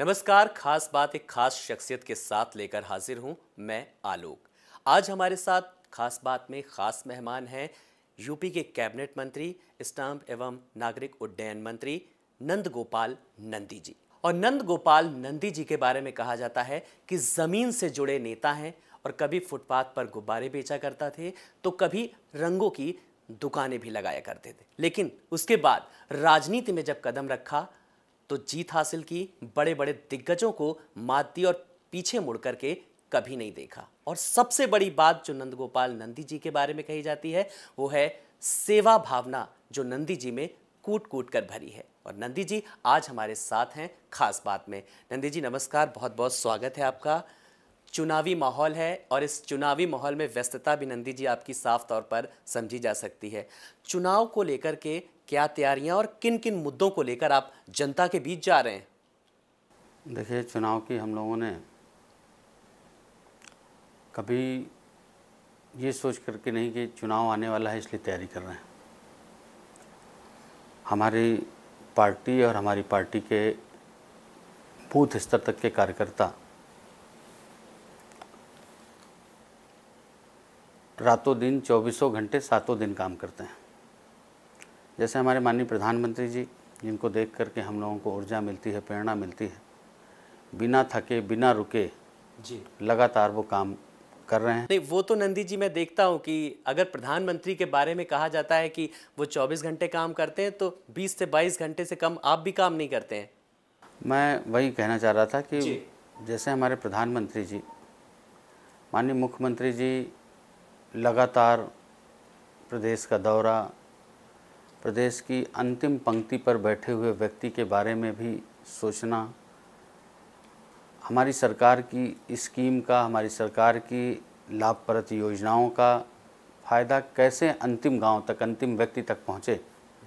नमस्कार खास बात एक खास शख्सियत के साथ लेकर हाजिर हूं मैं आलोक आज हमारे साथ खास बात में खास मेहमान हैं यूपी के कैबिनेट मंत्री स्टाम्प एवं नागरिक उड्डयन मंत्री नंद गोपाल नंदी जी और नंद गोपाल नंदी जी के बारे में कहा जाता है कि ज़मीन से जुड़े नेता हैं और कभी फुटपाथ पर गुब्बारे बेचा करता थे तो कभी रंगों की दुकानें भी लगाया करते थे लेकिन उसके बाद राजनीति में जब कदम रखा तो जीत हासिल की बड़े बड़े दिग्गजों को मात दी और पीछे मुड़ करके कभी नहीं देखा और सबसे बड़ी बात जो नंदगोपाल नंदी जी के बारे में कही जाती है वो है सेवा भावना जो नंदी जी में कूट कूट कर भरी है और नंदी जी आज हमारे साथ हैं खास बात में नंदी जी नमस्कार बहुत बहुत स्वागत है आपका चुनावी माहौल है और इस चुनावी माहौल में व्यस्तता भी नंदी जी आपकी साफ तौर पर समझी जा सकती है चुनाव को लेकर के क्या तैयारियां और किन किन मुद्दों को लेकर आप जनता के बीच जा रहे हैं देखिए चुनाव की हम लोगों ने कभी ये सोच करके नहीं कि चुनाव आने वाला है इसलिए तैयारी कर रहे हैं हमारी पार्टी और हमारी पार्टी के बूथ स्तर तक के कार्यकर्ता रातों दिन चौबीसों घंटे सातों दिन काम करते हैं जैसे हमारे माननीय प्रधानमंत्री जी जिनको देख करके हम लोगों को ऊर्जा मिलती है प्रेरणा मिलती है बिना थके बिना रुके जी लगातार वो काम कर रहे हैं नहीं वो तो नंदी जी मैं देखता हूँ कि अगर प्रधानमंत्री के बारे में कहा जाता है कि वो 24 घंटे काम करते हैं तो 20 से 22 घंटे से कम आप भी काम नहीं करते हैं मैं वही कहना चाह रहा था कि जैसे हमारे प्रधानमंत्री जी माननीय मुख्यमंत्री जी लगातार प्रदेश का दौरा प्रदेश की अंतिम पंक्ति पर बैठे हुए व्यक्ति के बारे में भी सोचना हमारी सरकार की स्कीम का हमारी सरकार की लाभप्रद योजनाओं का फ़ायदा कैसे अंतिम गांव तक अंतिम व्यक्ति तक पहुंचे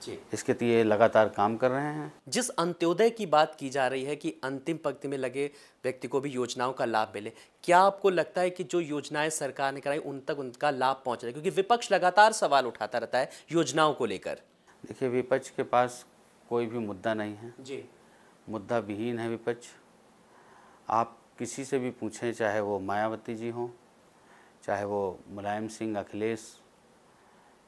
जी इसके लिए लगातार काम कर रहे हैं जिस अंत्योदय की बात की जा रही है कि अंतिम पंक्ति में लगे व्यक्ति को भी योजनाओं का लाभ मिले क्या आपको लगता है कि जो योजनाएं सरकार ने कराई उन तक उनका लाभ पहुंच रहा है क्योंकि विपक्ष लगातार सवाल उठाता रहता है योजनाओं को लेकर देखिए विपक्ष के पास कोई भी मुद्दा नहीं है जी मुद्दा विहीन है विपक्ष आप किसी से भी पूछें चाहे वो मायावती जी हों चाहे वो मुलायम सिंह अखिलेश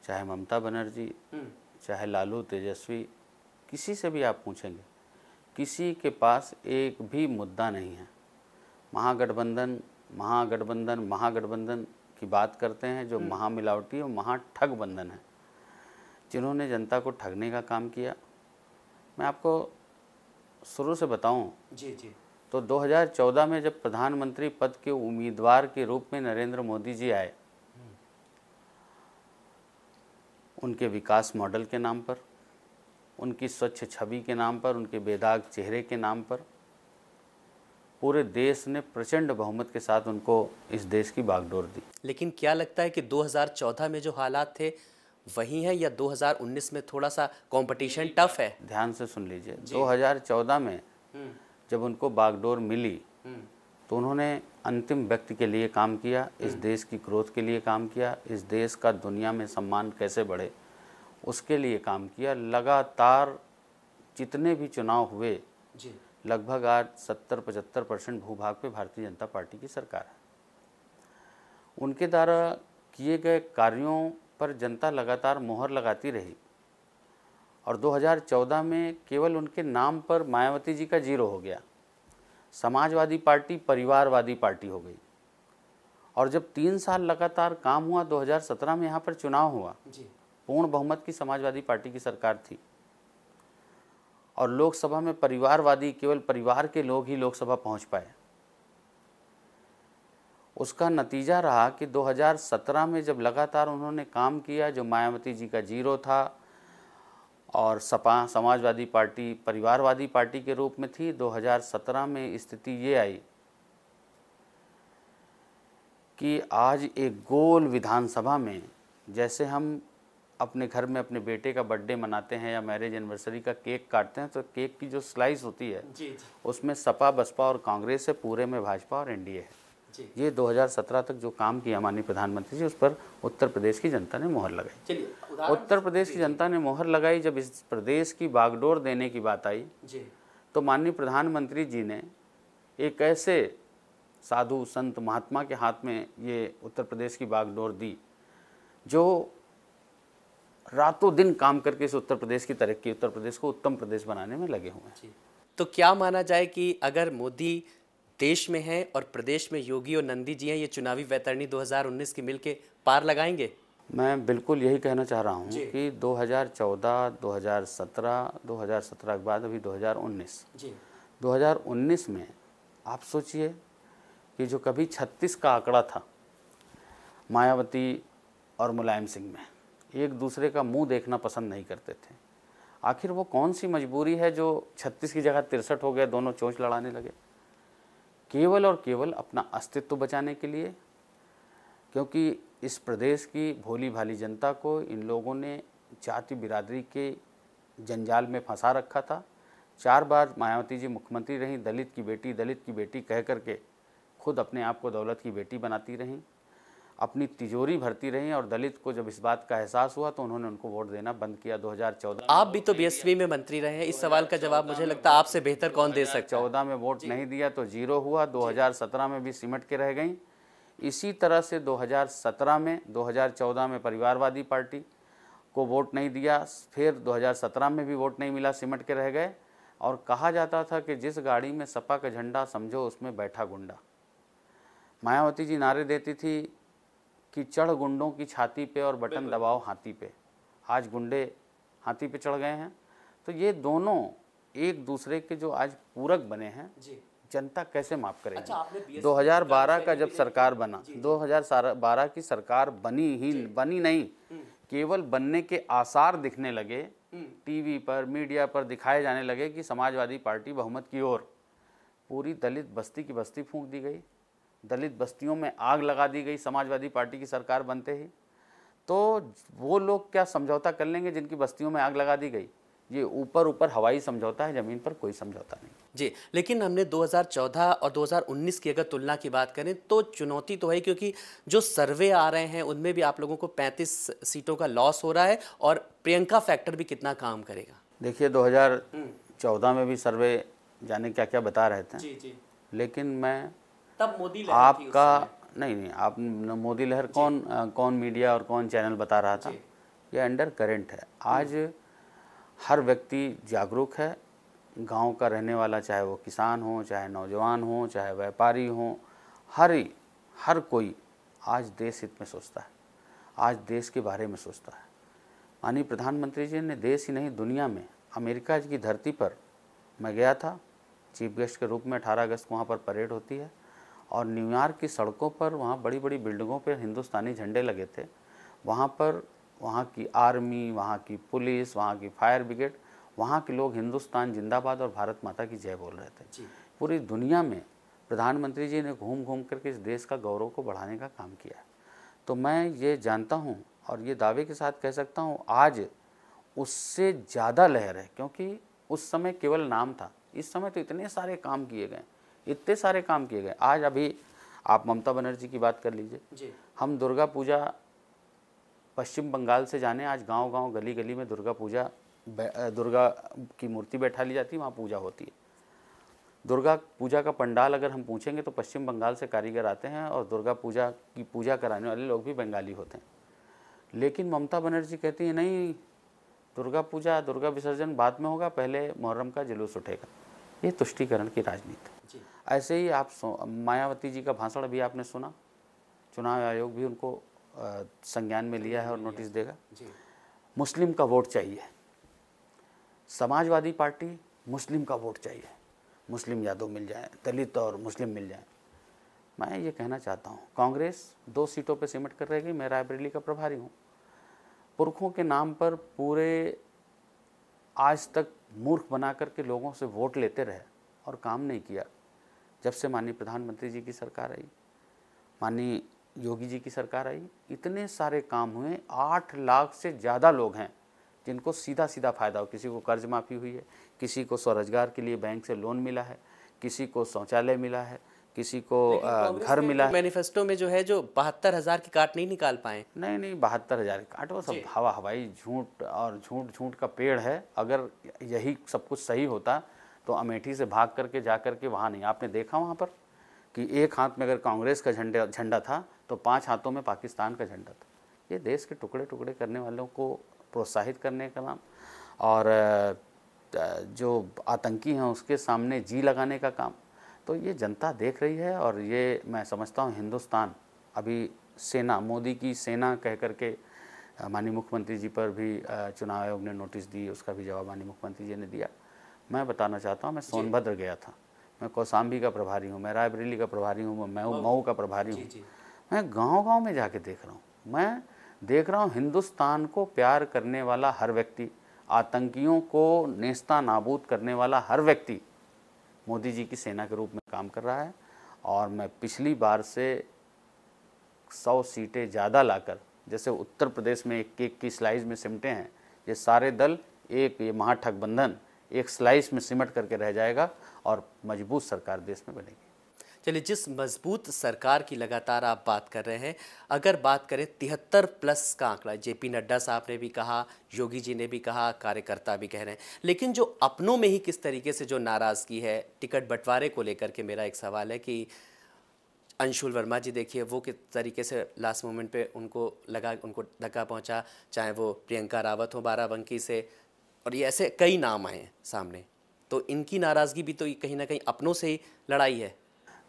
चाहे ममता बनर्जी हम्म। चाहे लालू तेजस्वी किसी से भी आप पूछेंगे किसी के पास एक भी मुद्दा नहीं है महागठबंधन महागठबंधन महागठबंधन की बात करते हैं जो हम्म। महामिलावटी और महाठगबंधन है जिन्होंने जनता को ठगने का काम किया मैं आपको शुरू से बताऊं जी जी तो 2014 में जब प्रधानमंत्री पद के उम्मीदवार के रूप में नरेंद्र मोदी जी आए उनके विकास मॉडल के नाम पर उनकी स्वच्छ छवि के नाम पर उनके बेदाग चेहरे के नाम पर पूरे देश ने प्रचंड बहुमत के साथ उनको इस देश की बागडोर दी लेकिन क्या लगता है कि 2014 में जो हालात थे वही है या 2019 में थोड़ा सा कंपटीशन टफ है ध्यान से सुन लीजिए 2014 में हम्म। जब उनको बागडोर मिली हम्म। तो उन्होंने अंतिम व्यक्ति के लिए काम किया इस हम्म। देश की ग्रोथ के लिए काम किया इस देश का दुनिया में सम्मान कैसे बढ़े उसके लिए काम किया लगातार जितने भी चुनाव हुए लगभग आज सत्तर पचहत्तर परसेंट भूभाग पे भारतीय जनता पार्टी की सरकार है उनके द्वारा किए गए कार्यों पर जनता लगातार मोहर लगाती रही और 2014 में केवल उनके नाम पर मायावती जी का जीरो हो गया समाजवादी पार्टी परिवारवादी पार्टी हो गई और जब तीन साल लगातार काम हुआ 2017 में यहाँ पर चुनाव हुआ पूर्ण बहुमत की समाजवादी पार्टी की सरकार थी और लोकसभा में परिवारवादी केवल परिवार के लोग ही लोकसभा पहुँच पाए उसका नतीजा रहा कि 2017 में जब लगातार उन्होंने काम किया जो मायावती जी का जीरो था और सपा समाजवादी पार्टी परिवारवादी पार्टी के रूप में थी 2017 में स्थिति ये आई कि आज एक गोल विधानसभा में जैसे हम अपने घर में अपने बेटे का बर्थडे मनाते हैं या मैरिज एनिवर्सरी का केक काटते हैं तो केक की जो स्लाइस होती है जी, जी। उसमें सपा बसपा और कांग्रेस है पूरे में भाजपा और एनडीए है ये 2017 तक जो काम किया माननीय प्रधानमंत्री जी उस पर उत्तर प्रदेश की जनता ने मोहर लगाई उत्तर प्रदेश की जनता ने मोहर लगाई जब इस प्रदेश की बागडोर देने की बात आई तो माननीय प्रधानमंत्री जी ने एक ऐसे साधु संत महात्मा के हाथ में ये उत्तर प्रदेश की बागडोर दी जो रातों दिन काम करके इस उत्तर प्रदेश की तरक्की उत्तर प्रदेश को उत्तम प्रदेश बनाने में लगे हुए हैं तो क्या माना जाए कि अगर मोदी देश में हैं और प्रदेश में योगी और नंदी जी हैं ये चुनावी वैतरणी 2019 की मिल के पार लगाएंगे मैं बिल्कुल यही कहना चाह रहा हूँ कि 2014, 2017, 2017 के बाद अभी 2019, जी 2019 में आप सोचिए कि जो कभी 36 का आंकड़ा था मायावती और मुलायम सिंह में एक दूसरे का मुंह देखना पसंद नहीं करते थे आखिर वो कौन सी मजबूरी है जो 36 की जगह तिरसठ हो गए दोनों चोंच लड़ाने लगे केवल और केवल अपना अस्तित्व बचाने के लिए क्योंकि इस प्रदेश की भोली भाली जनता को इन लोगों ने जाति बिरादरी के जंजाल में फंसा रखा था चार बार मायावती जी मुख्यमंत्री रहीं दलित की बेटी दलित की बेटी कह करके खुद अपने आप को दौलत की बेटी बनाती रहीं अपनी तिजोरी भरती रहीं और दलित को जब इस बात का एहसास हुआ तो उन्होंने उनको वोट देना बंद किया 2014 आप भी तो बीएसपी में मंत्री रहे हैं इस सवाल का जवाब मुझे लगता है आपसे बेहतर कौन दे सकता चौदह में वोट नहीं दिया तो जीरो हुआ 2017 में भी सिमट के रह गई इसी तरह से 2017 में 2014 में परिवारवादी पार्टी को वोट नहीं दिया फिर दो में भी वोट नहीं मिला सिमट के रह गए और कहा जाता था कि जिस गाड़ी में सपा का झंडा समझो उसमें बैठा गुंडा मायावती जी नारे देती थी कि चढ़ गुंडों की छाती पे और बटन दबाओ हाथी पे आज गुंडे हाथी पे चढ़ गए हैं तो ये दोनों एक दूसरे के जो आज पूरक बने हैं जनता कैसे माफ करेगी अच्छा, 2012 का जब सरकार बना 2012 की सरकार बनी ही बनी नहीं हम्म। केवल बनने के आसार दिखने लगे हम्म। टीवी पर मीडिया पर दिखाए जाने लगे कि समाजवादी पार्टी बहुमत की ओर पूरी दलित बस्ती की बस्ती फूंक दी गई दलित बस्तियों में आग लगा दी गई समाजवादी पार्टी की सरकार बनते ही तो वो लोग क्या समझौता कर लेंगे जिनकी बस्तियों में आग लगा दी गई ये ऊपर ऊपर हवाई समझौता है ज़मीन पर कोई समझौता नहीं जी लेकिन हमने 2014 और 2019 की अगर तुलना की बात करें तो चुनौती तो है क्योंकि जो सर्वे आ रहे हैं उनमें भी आप लोगों को 35 सीटों का लॉस हो रहा है और प्रियंका फैक्टर भी कितना काम करेगा देखिए 2014 में भी सर्वे जाने क्या क्या बता रहे थे जी जी लेकिन मैं तब मोदी लहर आपका नहीं नहीं आप मोदी लहर कौन कौन मीडिया और कौन चैनल बता रहा था ये अंडर करेंट है हम्म। आज हर व्यक्ति जागरूक है गांव का रहने वाला चाहे वो किसान हो चाहे नौजवान हो चाहे व्यापारी हो हर हर कोई आज देश हित में सोचता है आज देश के बारे में सोचता है माननीय प्रधानमंत्री जी ने देश ही नहीं दुनिया में अमेरिका की धरती पर मैं गया था चीफ गेस्ट के रूप में 18 अगस्त को वहाँ पर परेड होती है और न्यूयॉर्क की सड़कों पर वहाँ बड़ी बड़ी बिल्डिंगों पर हिंदुस्तानी झंडे लगे थे वहाँ पर वहाँ की आर्मी वहाँ की पुलिस वहाँ की फायर ब्रिगेड वहाँ के लोग हिंदुस्तान जिंदाबाद और भारत माता की जय बोल रहे थे पूरी दुनिया में प्रधानमंत्री जी ने घूम घूम करके इस देश का गौरव को बढ़ाने का काम किया तो मैं ये जानता हूँ और ये दावे के साथ कह सकता हूँ आज उससे ज़्यादा लहर है क्योंकि उस समय केवल नाम था इस समय तो इतने सारे काम किए गए इतने सारे काम किए गए आज अभी आप ममता बनर्जी की बात कर लीजिए हम दुर्गा पूजा पश्चिम बंगाल से जाने आज गांव गांव गली गली में दुर्गा पूजा दुर्गा की मूर्ति बैठा ली जाती है वहाँ पूजा होती है दुर्गा पूजा का पंडाल अगर हम पूछेंगे तो पश्चिम बंगाल से कारीगर आते हैं और दुर्गा पूजा की पूजा कराने वाले लोग भी बंगाली होते हैं लेकिन ममता बनर्जी कहती है नहीं दुर्गा पूजा दुर्गा विसर्जन बाद में होगा पहले मुहर्रम का जुलूस उठेगा ये तुष्टिकरण की राजनीति ऐसे ही आप मायावती जी का भाषण भी आपने सुना चुनाव आयोग भी उनको संज्ञान में लिया है और नोटिस देगा मुस्लिम का वोट चाहिए समाजवादी पार्टी मुस्लिम का वोट चाहिए मुस्लिम यादव मिल जाए दलित और मुस्लिम मिल जाए मैं ये कहना चाहता हूँ कांग्रेस दो सीटों पर सिमट कर रहेगी मैं रायबरेली का प्रभारी हूँ पुरखों के नाम पर पूरे आज तक मूर्ख बना करके लोगों से वोट लेते रहे और काम नहीं किया जब से माननीय प्रधानमंत्री जी की सरकार आई माननीय योगी जी की सरकार आई इतने सारे काम हुए आठ लाख से ज़्यादा लोग हैं जिनको सीधा सीधा फायदा हो किसी को कर्ज माफ़ी हुई है किसी को स्वरोजगार के लिए बैंक से लोन मिला है किसी को शौचालय मिला है किसी को घर मिला मैनिफेस्टो तो में जो है जो बहत्तर हज़ार की काट नहीं निकाल पाए नहीं नहीं बहत्तर हज़ार की काट वो सब हवा हवाई झूठ और झूठ झूठ का पेड़ है अगर यही सब कुछ सही होता तो अमेठी से भाग करके जा करके वहाँ नहीं आपने देखा वहाँ पर कि एक हाथ में अगर कांग्रेस का झंडा झंडा था तो पांच हाथों में पाकिस्तान का झंडा था ये देश के टुकड़े टुकड़े करने वालों को प्रोत्साहित करने का काम और जो आतंकी हैं उसके सामने जी लगाने का काम तो ये जनता देख रही है और ये मैं समझता हूँ हिंदुस्तान अभी सेना मोदी की सेना कह करके माननीय मुख्यमंत्री जी पर भी चुनाव आयोग ने नोटिस दी उसका भी जवाब माननीय मुख्यमंत्री जी ने दिया मैं बताना चाहता हूँ मैं सोनभद्र गया था मैं कौसाम्बी का प्रभारी हूँ मैं रायबरेली का प्रभारी हूँ मैं मऊ का प्रभारी हूँ मैं गाँव गाँव में जाके देख रहा हूँ मैं देख रहा हूँ हिंदुस्तान को प्यार करने वाला हर व्यक्ति आतंकियों को नेस्ता नाबूद करने वाला हर व्यक्ति मोदी जी की सेना के रूप में काम कर रहा है और मैं पिछली बार से सौ सीटें ज़्यादा लाकर जैसे उत्तर प्रदेश में एक एक की स्लाइस में सिमटे हैं ये सारे दल एक ये महाठगबंधन एक स्लाइस में सिमट करके रह जाएगा और मजबूत सरकार देश में बनेगी चलिए जिस मजबूत सरकार की लगातार आप बात कर रहे हैं अगर बात करें तिहत्तर प्लस का आंकड़ा जे पी नड्डा साहब ने भी कहा योगी जी ने भी कहा कार्यकर्ता भी कह रहे हैं लेकिन जो अपनों में ही किस तरीके से जो नाराज़गी है टिकट बंटवारे को लेकर के मेरा एक सवाल है कि अंशुल वर्मा जी देखिए वो किस तरीके से लास्ट मोमेंट पे उनको लगा उनको धक्का पहुंचा चाहे वो प्रियंका रावत हो बाराबंकी से और ये ऐसे कई नाम आए सामने तो इनकी नाराज़गी भी तो कहीं ना कहीं अपनों से ही लड़ाई है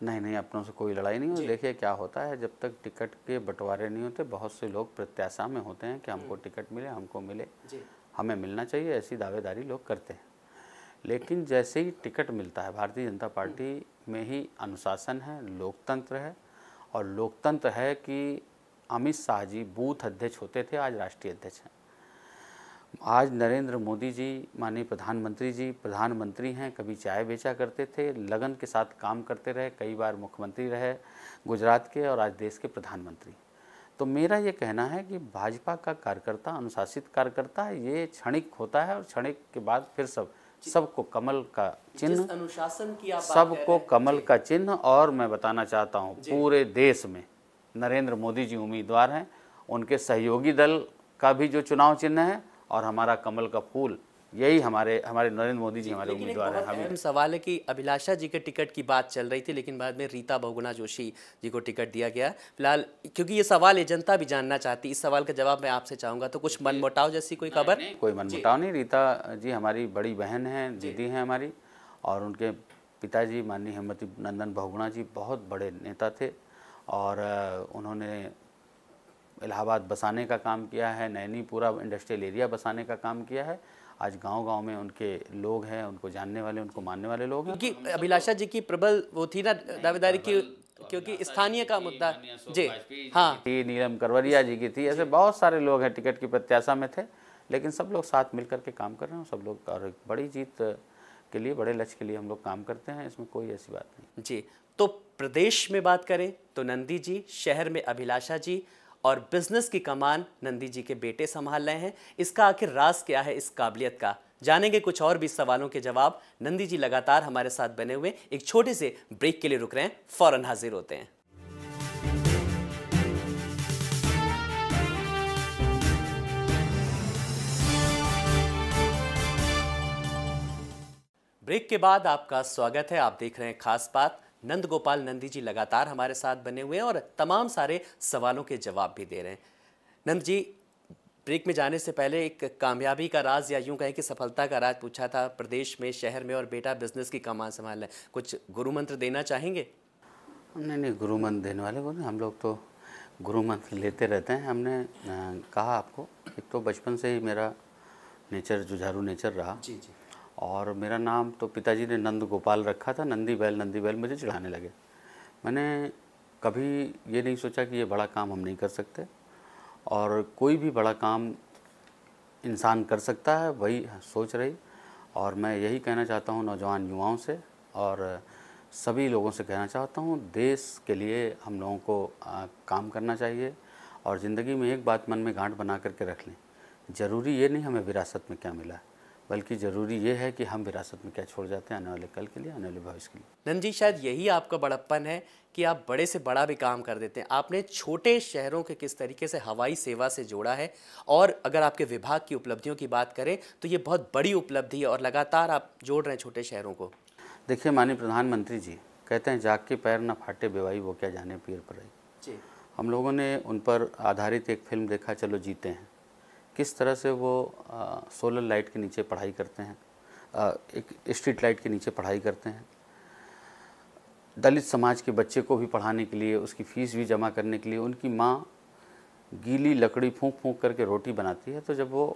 नहीं नहीं अपनों से कोई लड़ाई नहीं हो देखिए क्या होता है जब तक टिकट के बंटवारे नहीं होते बहुत से लोग प्रत्याशा में होते हैं कि हमको हम्म। टिकट मिले हमको मिले हमें मिलना चाहिए ऐसी दावेदारी लोग करते हैं लेकिन जैसे ही टिकट मिलता है भारतीय जनता पार्टी हम्म। में ही अनुशासन है लोकतंत्र है और लोकतंत्र है कि अमित शाह जी बूथ अध्यक्ष होते थे आज राष्ट्रीय अध्यक्ष हैं आज नरेंद्र मोदी जी माननीय प्रधानमंत्री जी प्रधानमंत्री हैं कभी चाय बेचा करते थे लगन के साथ काम करते रहे कई बार मुख्यमंत्री रहे गुजरात के और आज देश के प्रधानमंत्री तो मेरा ये कहना है कि भाजपा का कार्यकर्ता अनुशासित कार्यकर्ता है ये क्षणिक होता है और क्षणिक के बाद फिर सब सबको कमल का चिन्ह अनुशासन की सबको कमल का चिन्ह और मैं बताना चाहता हूँ पूरे देश में नरेंद्र मोदी जी उम्मीदवार हैं उनके सहयोगी दल का भी जो चुनाव चिन्ह है और हमारा कमल का फूल यही हमारे हमारे नरेंद्र मोदी जी हमारे उम्मीदवार हैं हमें सवाल है कि अभिलाषा जी के टिकट की बात चल रही थी लेकिन बाद में रीता बहुगुना जोशी जी को टिकट दिया गया फिलहाल क्योंकि ये सवाल ये जनता भी जानना चाहती इस सवाल का जवाब मैं आपसे चाहूँगा तो कुछ मनमुटाव जैसी कोई खबर कोई मनमुटाव नहीं रीता जी हमारी बड़ी बहन है दीदी हैं हमारी और उनके पिताजी माननीय हेमती नंदन बहुगुणा जी बहुत बड़े नेता थे और उन्होंने इलाहाबाद बसाने का काम किया है नैनी पूरा इंडस्ट्रियल एरिया बसाने का काम किया है आज गांव गांव में उनके लोग हैं उनको जानने वाले उनको मानने वाले लोग हैं क्योंकि अभिलाषा जी की प्रबल वो थी ना दावेदारी की क्योंकि स्थानीय का मुद्दा जी हाँ नीलम करवरिया जी की थी ऐसे बहुत सारे लोग हैं टिकट की प्रत्याशा में थे लेकिन सब लोग साथ मिल के काम कर रहे हैं सब लोग और बड़ी जीत के लिए बड़े लक्ष्य के लिए हम लोग काम करते हैं इसमें कोई ऐसी बात नहीं जी तो प्रदेश में बात करें तो नंदी जी शहर में अभिलाषा जी और बिजनेस की कमान नंदी जी के बेटे संभाल रहे हैं इसका आखिर राज क्या है इस काबिलियत का जानेंगे कुछ और भी सवालों के जवाब नंदी जी लगातार हमारे साथ बने हुए एक छोटे से ब्रेक के लिए रुक रहे हैं फौरन हाजिर होते हैं ब्रेक के बाद आपका स्वागत है आप देख रहे हैं खास बात नंद गोपाल नंदी जी लगातार हमारे साथ बने हुए हैं और तमाम सारे सवालों के जवाब भी दे रहे हैं नंद जी ब्रेक में जाने से पहले एक कामयाबी का राज या यूं कहें कि सफलता का राज पूछा था प्रदेश में शहर में और बेटा बिजनेस की कमान संभाल है कुछ गुरु मंत्र देना चाहेंगे नहीं नहीं गुरु मंत्र देने वाले को हम लोग तो गुरु मंत्र लेते रहते हैं हमने कहा आपको एक तो बचपन से ही मेरा नेचर जुझारू नेचर रहा जी जी और मेरा नाम तो पिताजी ने नंद गोपाल रखा था नंदी बैल नंदी बैल मुझे चढ़ाने लगे मैंने कभी ये नहीं सोचा कि ये बड़ा काम हम नहीं कर सकते और कोई भी बड़ा काम इंसान कर सकता है वही सोच रही और मैं यही कहना चाहता हूँ नौजवान युवाओं से और सभी लोगों से कहना चाहता हूँ देश के लिए हम लोगों को आ, काम करना चाहिए और ज़िंदगी में एक बात मन में गांठ बना करके रख लें ज़रूरी ये नहीं हमें विरासत में क्या मिला है बल्कि ज़रूरी ये है कि हम विरासत में क्या छोड़ जाते हैं आने वाले कल के लिए आने वाले भविष्य के लिए नंद जी शायद यही आपका बड़प्पन है कि आप बड़े से बड़ा भी काम कर देते हैं आपने छोटे शहरों के किस तरीके से हवाई सेवा से जोड़ा है और अगर आपके विभाग की उपलब्धियों की बात करें तो ये बहुत बड़ी उपलब्धि है और लगातार आप जोड़ रहे हैं छोटे शहरों को देखिए माननीय प्रधानमंत्री जी कहते हैं जाग के पैर ना फाटे बेवाई वो क्या जाने पीर पर रही हम लोगों ने उन पर आधारित एक फिल्म देखा चलो जीते हैं किस तरह से वो सोलर लाइट के नीचे पढ़ाई करते हैं आ, एक स्ट्रीट लाइट के नीचे पढ़ाई करते हैं दलित समाज के बच्चे को भी पढ़ाने के लिए उसकी फ़ीस भी जमा करने के लिए उनकी माँ गीली लकड़ी फूंक फूंक करके रोटी बनाती है तो जब वो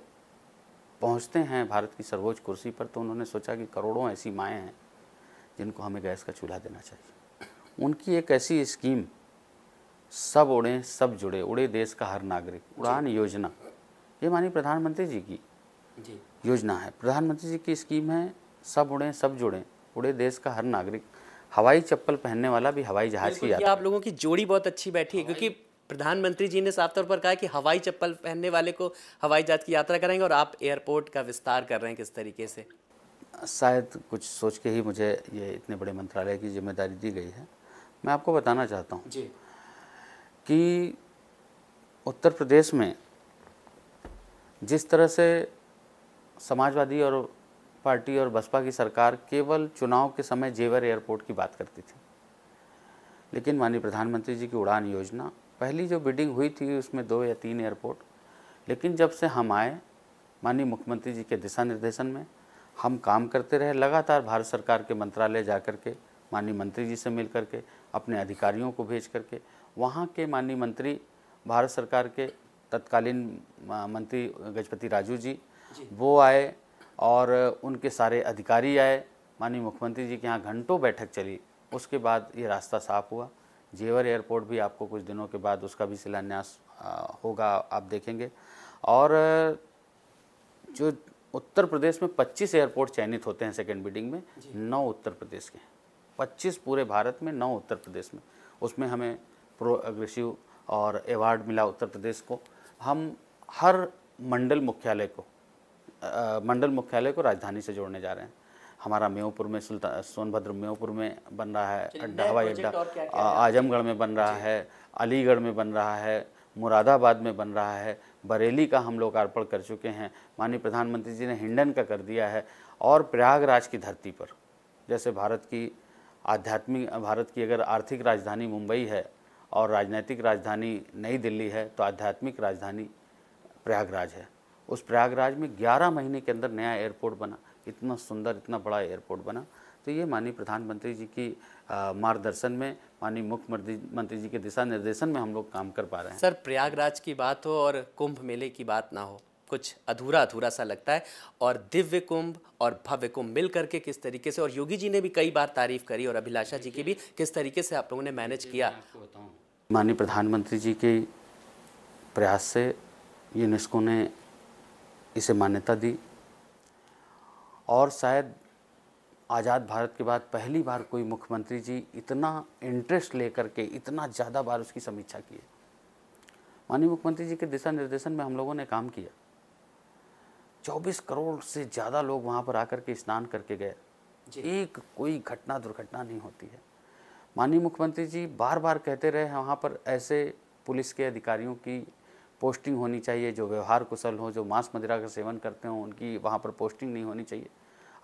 पहुँचते हैं भारत की सर्वोच्च कुर्सी पर तो उन्होंने सोचा कि करोड़ों ऐसी माएँ हैं जिनको हमें गैस का चूल्हा देना चाहिए उनकी एक ऐसी स्कीम सब उड़े सब जुड़े उड़े देश का हर नागरिक उड़ान योजना ये माननीय प्रधानमंत्री जी की जी योजना है प्रधानमंत्री जी की स्कीम है सब उड़े सब जुड़े उड़े देश का हर नागरिक हवाई चप्पल पहनने वाला भी हवाई जहाज की यात्रा आप लोगों की जोड़ी बहुत अच्छी बैठी है क्योंकि प्रधानमंत्री जी ने साफ तौर पर कहा कि हवाई चप्पल पहनने वाले को हवाई जहाज की यात्रा करेंगे और आप एयरपोर्ट का विस्तार कर रहे हैं किस तरीके से शायद कुछ सोच के ही मुझे ये इतने बड़े मंत्रालय की जिम्मेदारी दी गई है मैं आपको बताना चाहता हूँ कि उत्तर प्रदेश में जिस तरह से समाजवादी और पार्टी और बसपा की सरकार केवल चुनाव के समय जेवर एयरपोर्ट की बात करती थी लेकिन माननीय प्रधानमंत्री जी की उड़ान योजना पहली जो बिडिंग हुई थी उसमें दो या तीन एयरपोर्ट लेकिन जब से हम आए माननीय मुख्यमंत्री जी के दिशा निर्देशन में हम काम करते रहे लगातार भारत सरकार के मंत्रालय जा कर के माननीय मंत्री जी से मिल करके अपने अधिकारियों को भेज करके वहाँ के माननीय मंत्री भारत सरकार के तत्कालीन मंत्री गजपति राजू जी, जी वो आए और उनके सारे अधिकारी आए माननीय मुख्यमंत्री जी के यहाँ घंटों बैठक चली उसके बाद ये रास्ता साफ हुआ जेवर एयरपोर्ट भी आपको कुछ दिनों के बाद उसका भी शिलान्यास होगा आप देखेंगे और जो उत्तर प्रदेश में 25 एयरपोर्ट चयनित होते हैं सेकेंड बिडिंग में नौ उत्तर प्रदेश के 25 पच्चीस पूरे भारत में नौ उत्तर प्रदेश में उसमें हमें प्रो अग्रेसिव और अवार्ड मिला उत्तर प्रदेश को हम हर मंडल मुख्यालय को मंडल मुख्यालय को राजधानी से जोड़ने जा रहे हैं हमारा मेहपुर में सुल्तान सोनभद्र मेोपुर में बन रहा है अड्डा हवाई अड्डा आजमगढ़ में बन रहा है अलीगढ़ में बन रहा है मुरादाबाद में बन रहा है बरेली का हम लोकार्पण कर चुके हैं माननीय प्रधानमंत्री जी ने हिंडन का कर दिया है और प्रयागराज की धरती पर जैसे भारत की आध्यात्मिक भारत की अगर आर्थिक राजधानी मुंबई है और राजनीतिक राजधानी नई दिल्ली है तो आध्यात्मिक राजधानी प्रयागराज है उस प्रयागराज में 11 महीने के अंदर नया एयरपोर्ट बना इतना सुंदर इतना बड़ा एयरपोर्ट बना तो ये माननीय प्रधानमंत्री जी की मार्गदर्शन में माननीय मुख्यमंत्री जी के दिशा निर्देशन में हम लोग काम कर पा रहे हैं सर प्रयागराज की बात हो और कुंभ मेले की बात ना हो कुछ अधूरा अधूरा सा लगता है और दिव्य कुंभ और भव्य कुंभ मिल करके किस तरीके से और योगी जी ने भी कई बार तारीफ करी और अभिलाषा जी की भी किस तरीके से आप लोगों ने मैनेज किया माननीय प्रधानमंत्री जी के प्रयास से यूनेस्को ने इसे मान्यता दी और शायद आज़ाद भारत के बाद पहली बार कोई मुख्यमंत्री जी इतना इंटरेस्ट लेकर के इतना ज़्यादा बार उसकी समीक्षा की है माननीय मुख्यमंत्री जी के दिशा निर्देशन में हम लोगों ने काम किया 24 करोड़ से ज़्यादा लोग वहाँ पर आकर के स्नान करके गए एक कोई घटना दुर्घटना नहीं होती है माननीय मुख्यमंत्री जी बार बार कहते रहे वहाँ पर ऐसे पुलिस के अधिकारियों की पोस्टिंग होनी चाहिए जो व्यवहार कुशल हो जो मांस मदिरा का सेवन करते हों उनकी वहाँ पर पोस्टिंग नहीं होनी चाहिए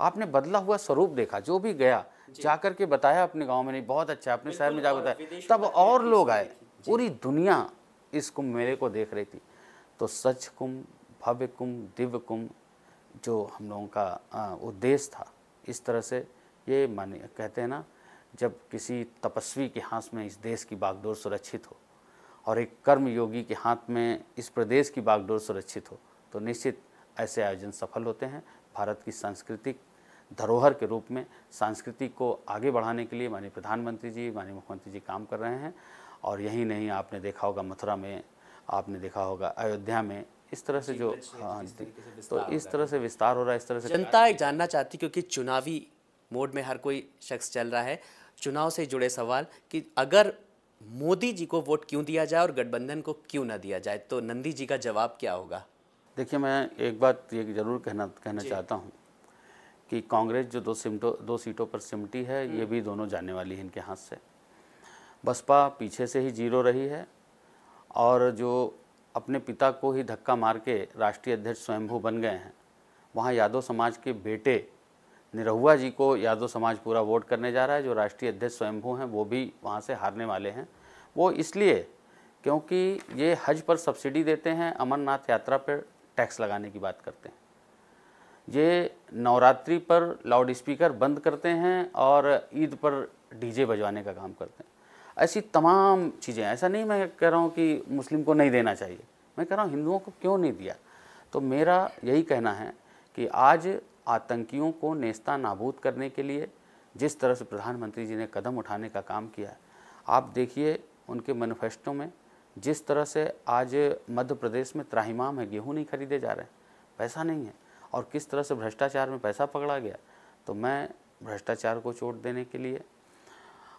आपने बदला हुआ स्वरूप देखा जो भी गया जाकर के बताया अपने गांव में नहीं बहुत अच्छा अपने शहर में जाकर बताया तब और लोग आए पूरी दुनिया इस कुंभ मेले को देख रही थी तो सच कुंभ भव्य कुंभ दिव्य कुंभ जो हम लोगों का उद्देश्य था इस तरह से ये माने कहते हैं ना जब किसी तपस्वी के हाथ में इस देश की बागडोर सुरक्षित हो और एक कर्म योगी के हाथ में इस प्रदेश की बागडोर सुरक्षित हो तो निश्चित ऐसे आयोजन सफल होते हैं भारत की सांस्कृतिक धरोहर के रूप में संस्कृति को आगे बढ़ाने के लिए माननीय प्रधानमंत्री जी माननीय मुख्यमंत्री जी काम कर रहे हैं और यही नहीं आपने देखा होगा मथुरा में आपने देखा होगा अयोध्या में इस तरह से जो हाँ तो इस तरह से विस्तार हो रहा है इस तरह से जनता एक जानना चाहती क्योंकि चुनावी मोड में हर कोई शख्स चल रहा है चुनाव से जुड़े सवाल कि अगर मोदी जी को वोट क्यों दिया जाए और गठबंधन को क्यों ना दिया जाए तो नंदी जी का जवाब क्या होगा देखिए मैं एक बात ये ज़रूर कहना कहना चाहता हूँ कि कांग्रेस जो दो सिमटो दो सीटों पर सिमटी है ये हम्म। भी दोनों जाने वाली है इनके हाथ से बसपा पीछे से ही जीरो रही है और जो अपने पिता को ही धक्का मार के राष्ट्रीय अध्यक्ष स्वयंभू बन गए हैं वहाँ यादव समाज के बेटे निरहुआ जी को यादव समाज पूरा वोट करने जा रहा है जो राष्ट्रीय अध्यक्ष स्वयंभू हैं वो भी वहाँ से हारने वाले हैं वो इसलिए क्योंकि ये हज पर सब्सिडी देते हैं अमरनाथ यात्रा पर टैक्स लगाने की बात करते हैं ये नवरात्रि पर लाउड स्पीकर बंद करते हैं और ईद पर डीजे बजवाने का काम करते हैं ऐसी तमाम चीज़ें ऐसा नहीं मैं कह रहा हूँ कि मुस्लिम को नहीं देना चाहिए मैं कह रहा हूँ हिंदुओं को क्यों नहीं दिया तो मेरा यही कहना है कि आज आतंकियों को नेस्ता नाबूद करने के लिए जिस तरह से प्रधानमंत्री जी ने कदम उठाने का काम किया आप देखिए उनके मैनिफेस्टो में जिस तरह से आज मध्य प्रदेश में त्राहिमाम है गेहूँ नहीं खरीदे जा रहे पैसा नहीं है और किस तरह से भ्रष्टाचार में पैसा पकड़ा गया तो मैं भ्रष्टाचार को चोट देने के लिए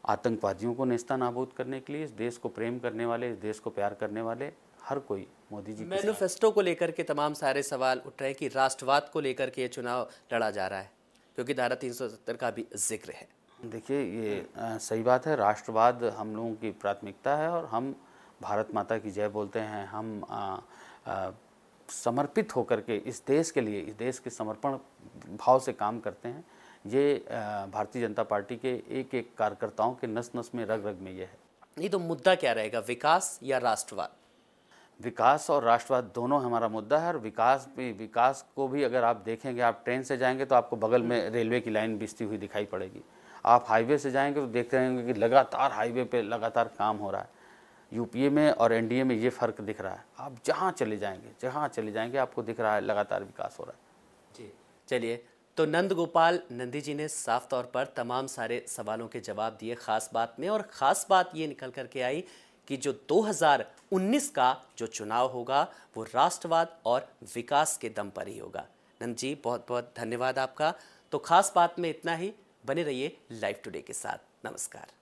आतंकवादियों को नेस्ता नाबूद करने के लिए इस देश को प्रेम करने वाले इस देश को प्यार करने वाले हर कोई मोदी जी मैनिफेस्टो को लेकर के तमाम सारे सवाल उठ रहे हैं कि राष्ट्रवाद को लेकर के ये चुनाव लड़ा जा रहा है क्योंकि धारा 370 का भी जिक्र है देखिए ये आ, सही बात है राष्ट्रवाद हम लोगों की प्राथमिकता है और हम भारत माता की जय बोलते हैं हम आ, आ, समर्पित होकर के इस देश के लिए इस देश के समर्पण भाव से काम करते हैं ये भारतीय जनता पार्टी के एक एक कार्यकर्ताओं के नस नस में रग रग में ये है नहीं तो मुद्दा क्या रहेगा विकास या राष्ट्रवाद विकास और राष्ट्रवाद दोनों हमारा मुद्दा है और विकास भी विकास को भी अगर आप देखेंगे आप ट्रेन से जाएंगे तो आपको बगल में रेलवे की लाइन बिजती हुई दिखाई पड़ेगी आप हाईवे से जाएंगे तो देख रहे कि लगातार हाईवे पे लगातार काम हो रहा है यूपीए में और एनडीए में ये फ़र्क दिख रहा है आप जहाँ चले जाएंगे जहाँ चले जाएंगे आपको दिख रहा है लगातार विकास हो रहा है जी चलिए तो नंद गोपाल नंदी जी ने साफ तौर पर तमाम सारे सवालों के जवाब दिए ख़ास बात में और ख़ास बात ये निकल कर के आई कि जो 2019 का जो चुनाव होगा वो राष्ट्रवाद और विकास के दम पर ही होगा नंद जी बहुत बहुत धन्यवाद आपका तो खास बात में इतना ही बने रहिए लाइव टुडे के साथ नमस्कार